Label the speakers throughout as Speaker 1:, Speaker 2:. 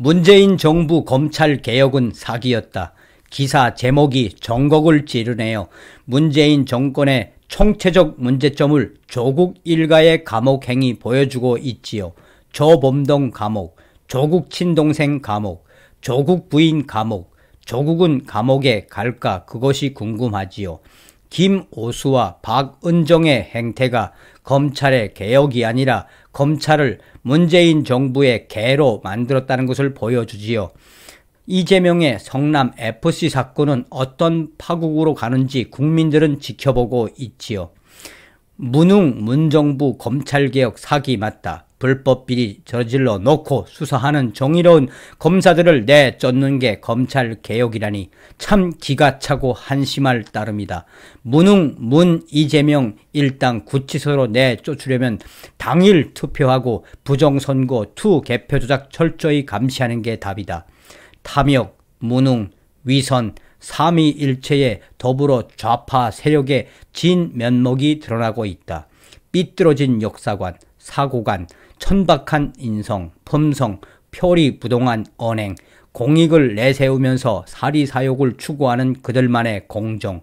Speaker 1: 문재인 정부 검찰 개혁은 사기였다. 기사 제목이 정곡을 지르네요. 문재인 정권의 총체적 문제점을 조국 일가의 감옥 행위 보여주고 있지요. 조범동 감옥, 조국 친동생 감옥, 조국 부인 감옥, 조국은 감옥에 갈까 그것이 궁금하지요. 김오수와 박은정의 행태가 검찰의 개혁이 아니라 검찰을 문재인 정부의 개로 만들었다는 것을 보여주지요. 이재명의 성남 FC 사건은 어떤 파국으로 가는지 국민들은 지켜보고 있지요. 무능 문정부 검찰개혁 사기 맞다. 불법 비리 저질러 놓고 수사하는 종이로운 검사들을 내쫓는 게 검찰 개혁이라니 참 기가 차고 한심할 따름이다. 무능 문 이재명 일당 구치소로 내쫓으려면 당일 투표하고 부정선거 투 개표 조작 철저히 감시하는 게 답이다. 탐욕, 무능, 위선, 삼위일체에 더불어 좌파 세력의 진 면목이 드러나고 있다. 삐뚤어진 역사관, 사고관, 천박한 인성, 품성, 표리 부동한 언행, 공익을 내세우면서 사리사욕을 추구하는 그들만의 공정,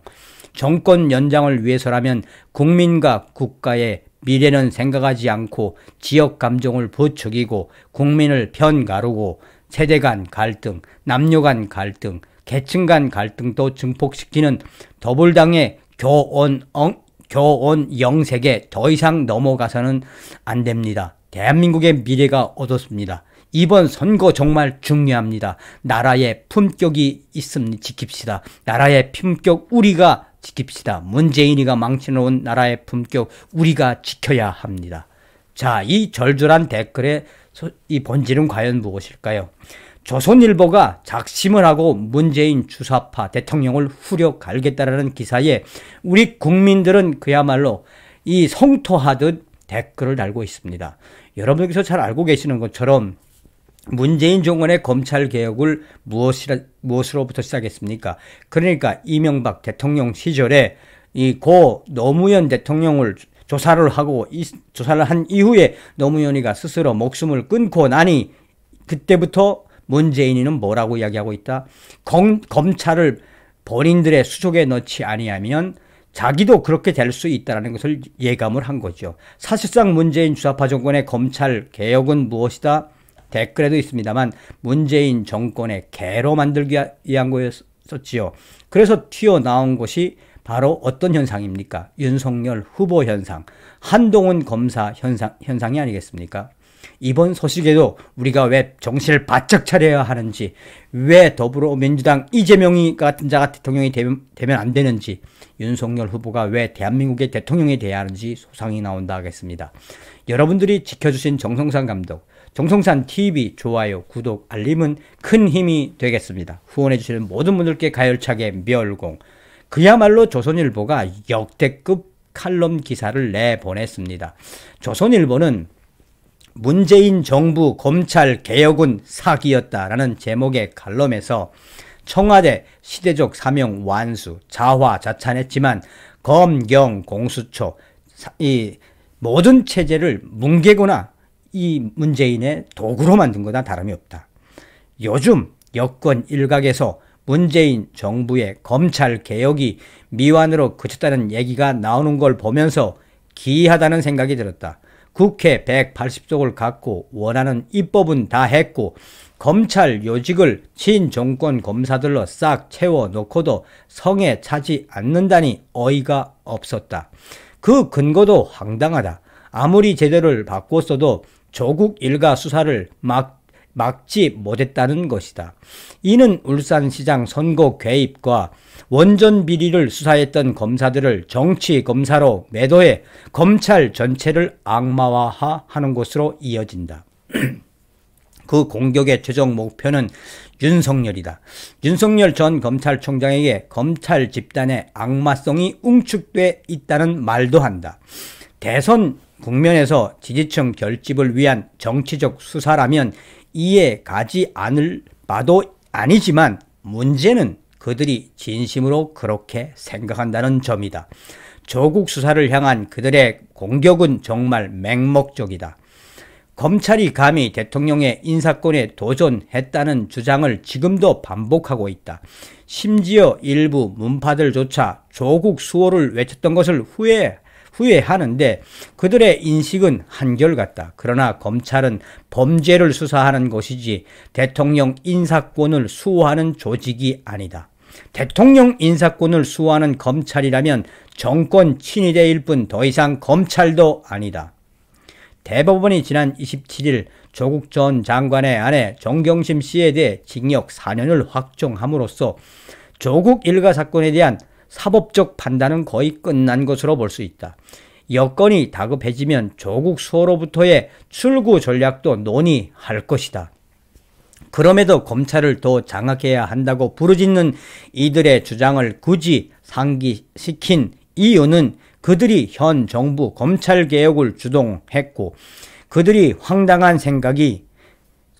Speaker 1: 정권 연장을 위해서라면 국민과 국가의 미래는 생각하지 않고 지역 감정을 부추기고 국민을 편가르고 세대 간 갈등, 남녀 간 갈등, 계층 간 갈등도 증폭시키는 더불당의 교원, 엉, 교원 영색에 더 이상 넘어가서는 안 됩니다. 대한민국의 미래가 얻었습니다. 이번 선거 정말 중요합니다. 나라의 품격이 있음니 지킵시다. 나라의 품격 우리가 지킵시다. 문재인이가 망치놓은 나라의 품격 우리가 지켜야 합니다. 자, 이 절절한 댓글의 이 본질은 과연 무엇일까요? 조선일보가 작심을 하고 문재인 주사파 대통령을 후려 갈겠다라는 기사에 우리 국민들은 그야말로 이 성토하듯 댓글을 달고 있습니다. 여러분께서 잘 알고 계시는 것처럼 문재인 정권의 검찰 개혁을 무엇이라, 무엇으로부터 시작했습니까? 그러니까 이명박 대통령 시절에 이 고 노무현 대통령을 조사를 하고 이, 조사를 한 이후에 노무현이가 스스로 목숨을 끊고 나니 그때부터 문재인이는 뭐라고 이야기하고 있다? 검, 검찰을 본인들의 수족에 넣지 아니하면 자기도 그렇게 될 수 있다는 것을 예감을 한 거죠. 사실상 문재인 주사파 정권의 검찰 개혁은 무엇이다? 댓글에도 있습니다만 문재인 정권의 개로 만들기 위한 거였었지요. 그래서 튀어나온 것이 바로 어떤 현상입니까? 윤석열 후보 현상, 한동훈 검사 현상, 현상이 아니겠습니까? 이번 소식에도 우리가 왜 정신을 바짝 차려야 하는지, 왜 더불어민주당 이재명이 같은 자가 대통령이 되면, 되면 안 되는지, 윤석열 후보가 왜 대한민국의 대통령이 돼야 하는지 소상이 나온다 하겠습니다. 여러분들이 지켜주신 정성산 감독, 정성산 TV 좋아요, 구독, 알림은 큰 힘이 되겠습니다. 후원해주시는 모든 분들께 가열차게 멸공, 그야말로 조선일보가 역대급 칼럼 기사를 내보냈습니다. 조선일보는 문재인 정부 검찰 개혁은 사기였다라는 제목의 칼럼에서 청와대 시대적 사명 완수, 자화자찬했지만 검경 공수처 이 모든 체제를 뭉개거나 이 문재인의 도구로 만든 거나 다름이 없다. 요즘 여권 일각에서 문재인 정부의 검찰 개혁이 미완으로 그쳤다는 얘기가 나오는 걸 보면서 기이하다는 생각이 들었다. 국회 180석을 갖고 원하는 입법은 다 했고 검찰 요직을 친정권 검사들로 싹 채워놓고도 성에 차지 않는다니 어이가 없었다. 그 근거도 황당하다. 아무리 제대를 바꿨어도 조국 일가 수사를 막 막지 못했다는 것이다. 이는 울산시장 선거 개입과 원전 비리를 수사했던 검사들을 정치 검사로 매도해 검찰 전체를 악마화하는 것으로 이어진다. 그 공격의 최종 목표는 윤석열이다. 윤석열 전 검찰총장에게 검찰 집단의 악마성이 웅축돼 있다는 말도 한다. 대선 국면에서 지지층 결집을 위한 정치적 수사라면 이해 가지 않을 바도 아니지만 문제는 그들이 진심으로 그렇게 생각한다는 점이다. 조국 수사를 향한 그들의 공격은 정말 맹목적이다. 검찰이 감히 대통령의 인사권에 도전했다는 주장을 지금도 반복하고 있다. 심지어 일부 문파들조차 조국 수호를 외쳤던 것을 후회 후회하는데 그들의 인식은 한결같다. 그러나 검찰은 범죄를 수사하는 것이지 대통령 인사권을 수호하는 조직이 아니다. 대통령 인사권을 수호하는 검찰이라면 정권 친위대일 뿐 더 이상 검찰도 아니다. 대법원이 지난 27일 조국 전 장관의 아내 정경심 씨에 대해 징역 4년을 확정함으로써 조국 일가 사건에 대한 사법적 판단은 거의 끝난 것으로 볼 수 있다. 여건이 다급해지면 조국 수호로부터의 출구 전략도 논의할 것이다. 그럼에도 검찰을 더 장악해야 한다고 부르짖는 이들의 주장을 굳이 상기시킨 이유는 그들이 현 정부 검찰 개혁을 주동했고 그들이 황당한 생각이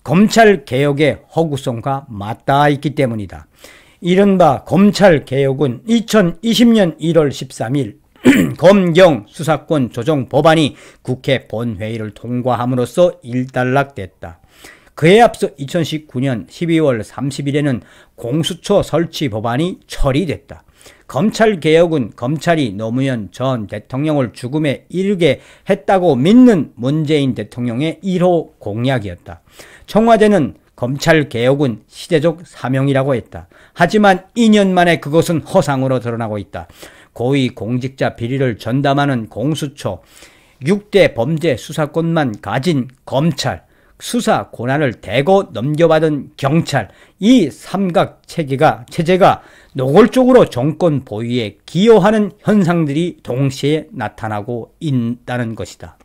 Speaker 1: 검찰 개혁의 허구성과 맞닿아 있기 때문이다. 이른바 검찰개혁은 2020년 1월 13일 검경 수사권 조정 법안이 국회 본회의를 통과함으로써 일단락됐다. 그에 앞서 2019년 12월 30일에는 공수처 설치 법안이 처리됐다. 검찰 개혁은 검찰이 노무현 전 대통령을 죽음에 이르게 했다고 믿는 문재인 대통령의 1호 공약이었다. 청와대는 검찰 개혁은 시대적 사명이라고 했다. 하지만 2년 만에 그것은 허상으로 드러나고 있다. 고위 공직자 비리를 전담하는 공수처, 6대 범죄 수사권만 가진 검찰, 수사 권한을 대거 넘겨받은 경찰, 이 삼각 체계가, 체제가 노골적으로 정권 보위에 기여하는 현상들이 동시에 나타나고 있다는 것이다.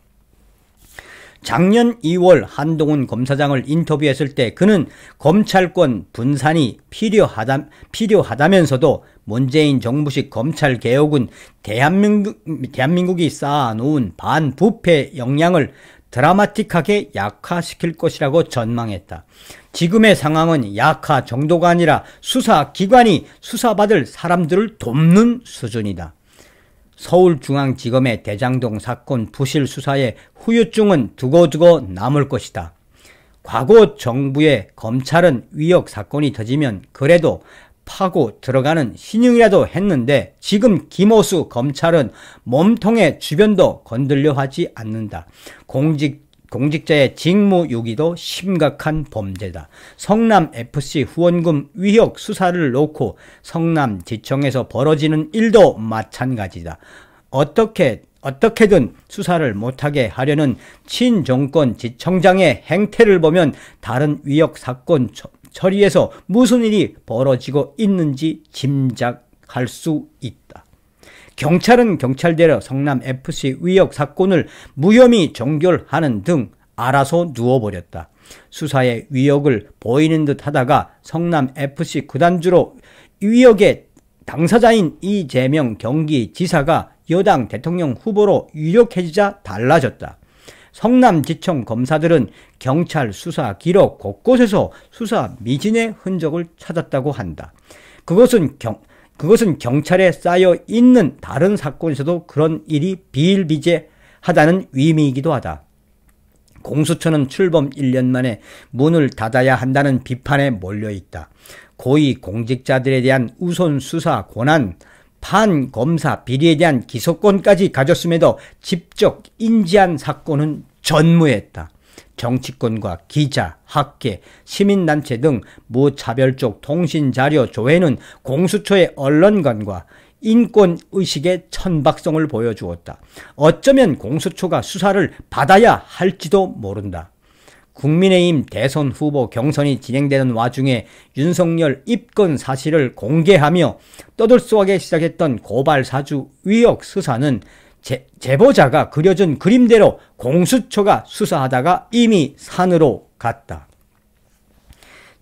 Speaker 1: 작년 2월 한동훈 검사장을 인터뷰했을 때 그는 검찰권 분산이 필요하다, 필요하다면서도 문재인 정부식 검찰 개혁은 대한민국, 대한민국이 쌓아놓은 반부패 역량을 드라마틱하게 약화시킬 것이라고 전망했다. 지금의 상황은 약화 정도가 아니라 수사기관이 수사받을 사람들을 돕는 수준이다. 서울중앙지검의 대장동 사건 부실 수사에 후유증은 두고두고 남을 것이다. 과거 정부의 검찰은 위협 사건이 터지면 그래도 파고 들어가는 신용이라도 했는데 지금 김호수 검찰은 몸통의 주변도 건들려 하지 않는다. 공직 공직자의 직무유기도 심각한 범죄다. 성남FC 후원금 위협 수사를 놓고 성남지청에서 벌어지는 일도 마찬가지다. 어떻게 어떻게든 수사를 못하게 하려는 친정권 지청장의 행태를 보면 다른 위협 사건 처리에서 무슨 일이 벌어지고 있는지 짐작할 수 있다. 경찰은 경찰대로 성남 FC 위협 사건을 무혐의 종결하는 등 알아서 누워버렸다. 수사의 위협을 보이는 듯 하다가 성남 FC 구단주로 위협의 당사자인 이재명 경기지사가 여당 대통령 후보로 유력해지자 달라졌다. 성남지청 검사들은 경찰 수사 기록 곳곳에서 수사 미진의 흔적을 찾았다고 한다. 그것은 경, 그것은 경찰에 쌓여 있는 다른 사건에서도 그런 일이 비일비재하다는 의미이기도 하다. 공수처는 출범 1년 만에 문을 닫아야 한다는 비판에 몰려 있다. 고위 공직자들에 대한 우선 수사 권한, 판 검사 비리에 대한 기소권까지 가졌음에도 직접 인지한 사건은 전무했다. 정치권과 기자, 학계, 시민단체 등 무차별적 통신자료 조회는 공수처의 언론관과 인권의식의 천박성을 보여주었다. 어쩌면 공수처가 수사를 받아야 할지도 모른다. 국민의힘 대선 후보 경선이 진행되는 와중에 윤석열 입건 사실을 공개하며 떠들썩하게 시작했던 고발 사주 위역 수사는 제, 보자가 그려준 그림대로 공수처가 수사하다가 이미 산으로 갔다.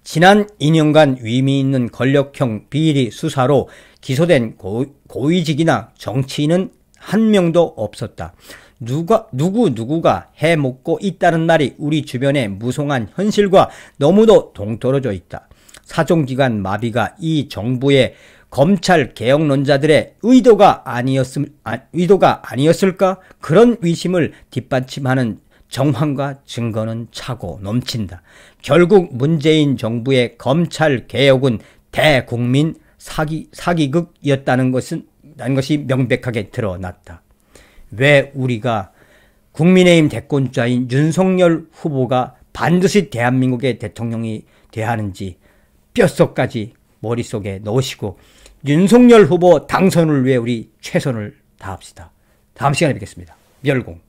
Speaker 1: 지난 2년간 위미 있는 권력형 비리 수사로 기소된 고, 고위직이나 정치인은 한 명도 없었다. 누가, 누구 누구가 해 먹고 있다는 날이 우리 주변의 무성한 현실과 너무도 동떨어져 있다. 사정기간 마비가 이 정부의 검찰 개혁론자들의 의도가 아니었음 아, 의도가 아니었을까 그런 의심을 뒷받침하는 정황과 증거는 차고 넘친다. 결국 문재인 정부의 검찰 개혁은 대국민 사기 사기극이었다는 것은 난 것이 명백하게 드러났다. 왜 우리가 국민의힘 대권자인 윤석열 후보가 반드시 대한민국의 대통령이 대하는지 뼛속까지 머릿속에 넣으시고 윤석열 후보 당선을 위해 우리 최선을 다합시다. 다음 시간에 뵙겠습니다. 멸공.